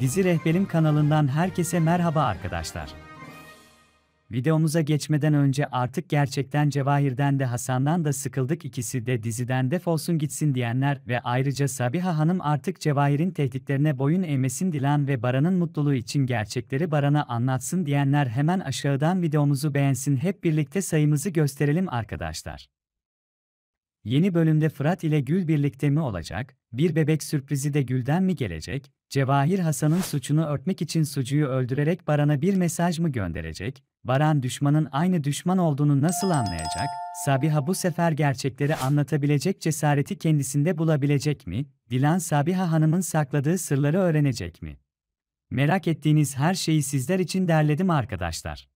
Dizi Rehberim kanalından herkese merhaba arkadaşlar. Videomuza geçmeden önce artık gerçekten Cevahir'den de Hasan'dan da sıkıldık ikisi de diziden defolsun gitsin diyenler ve ayrıca Sabiha Hanım artık Cevahir'in tehditlerine boyun eğmesin dilen ve Baran'ın mutluluğu için gerçekleri Baran'a anlatsın diyenler hemen aşağıdan videomuzu beğensin hep birlikte sayımızı gösterelim arkadaşlar. Yeni bölümde Fırat ile Gül birlikte mi olacak, bir bebek sürprizi de Gül'den mi gelecek, Cevahir Hasan'ın suçunu örtmek için sucuyu öldürerek Baran'a bir mesaj mı gönderecek, Baran düşmanın aynı düşman olduğunu nasıl anlayacak, Sabiha bu sefer gerçekleri anlatabilecek cesareti kendisinde bulabilecek mi, Dilan Sabiha Hanım'ın sakladığı sırları öğrenecek mi? Merak ettiğiniz her şeyi sizler için derledim arkadaşlar.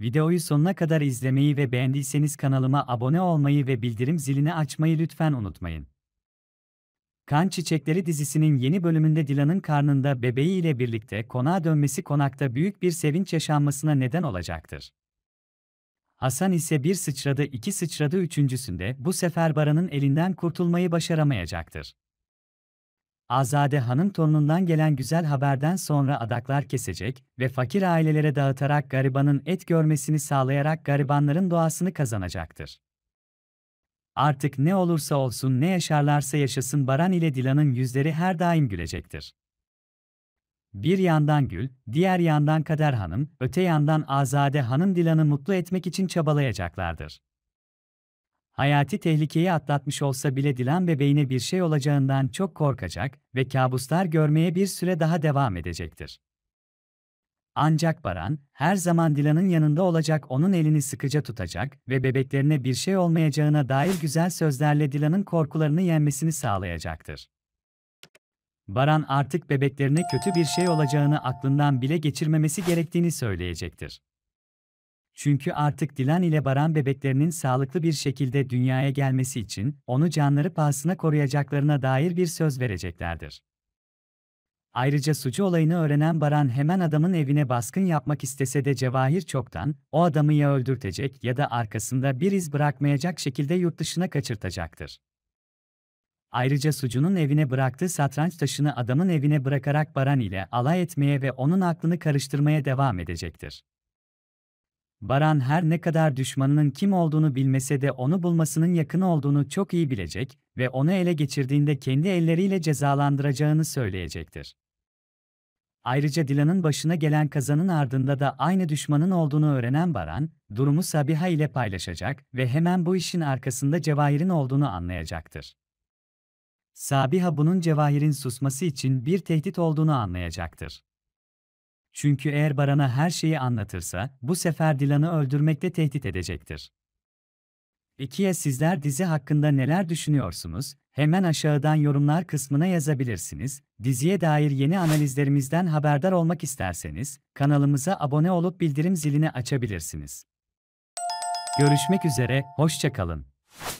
Videoyu sonuna kadar izlemeyi ve beğendiyseniz kanalıma abone olmayı ve bildirim zilini açmayı lütfen unutmayın. Kan Çiçekleri dizisinin yeni bölümünde Dilan'ın karnında bebeği ile birlikte konağa dönmesi konakta büyük bir sevinç yaşanmasına neden olacaktır. Hasan ise bir sıçradı iki sıçradı üçüncüsünde bu sefer Baran'ın elinden kurtulmayı başaramayacaktır. Azade Han'ın torunundan gelen güzel haberden sonra adaklar kesecek ve fakir ailelere dağıtarak garibanın et görmesini sağlayarak garibanların doğasını kazanacaktır. Artık ne olursa olsun ne yaşarlarsa yaşasın Baran ile Dilan'ın yüzleri her daim gülecektir. Bir yandan Gül, diğer yandan Kader Hanım, öte yandan Azade Han'ın Dilan'ı mutlu etmek için çabalayacaklardır hayati tehlikeyi atlatmış olsa bile Dilan bebeğine bir şey olacağından çok korkacak ve kabuslar görmeye bir süre daha devam edecektir. Ancak Baran, her zaman Dilan'ın yanında olacak onun elini sıkıca tutacak ve bebeklerine bir şey olmayacağına dair güzel sözlerle Dilan'ın korkularını yenmesini sağlayacaktır. Baran artık bebeklerine kötü bir şey olacağını aklından bile geçirmemesi gerektiğini söyleyecektir. Çünkü artık Dilan ile Baran bebeklerinin sağlıklı bir şekilde dünyaya gelmesi için onu canları pahasına koruyacaklarına dair bir söz vereceklerdir. Ayrıca suçu olayını öğrenen Baran hemen adamın evine baskın yapmak istese de Cevahir çoktan, o adamı ya öldürtecek ya da arkasında bir iz bırakmayacak şekilde yurt dışına kaçırtacaktır. Ayrıca sucunun evine bıraktığı satranç taşını adamın evine bırakarak Baran ile alay etmeye ve onun aklını karıştırmaya devam edecektir. Baran her ne kadar düşmanının kim olduğunu bilmese de onu bulmasının yakın olduğunu çok iyi bilecek ve onu ele geçirdiğinde kendi elleriyle cezalandıracağını söyleyecektir. Ayrıca Dilan'ın başına gelen kazanın ardında da aynı düşmanın olduğunu öğrenen Baran, durumu Sabiha ile paylaşacak ve hemen bu işin arkasında Cevahir'in olduğunu anlayacaktır. Sabiha bunun Cevahir'in susması için bir tehdit olduğunu anlayacaktır. Çünkü eğer Baran'a her şeyi anlatırsa, bu sefer Dilan'ı öldürmekle tehdit edecektir. İkiye sizler dizi hakkında neler düşünüyorsunuz? Hemen aşağıdan yorumlar kısmına yazabilirsiniz. Diziye dair yeni analizlerimizden haberdar olmak isterseniz kanalımıza abone olup bildirim zilini açabilirsiniz. Görüşmek üzere, hoşçakalın.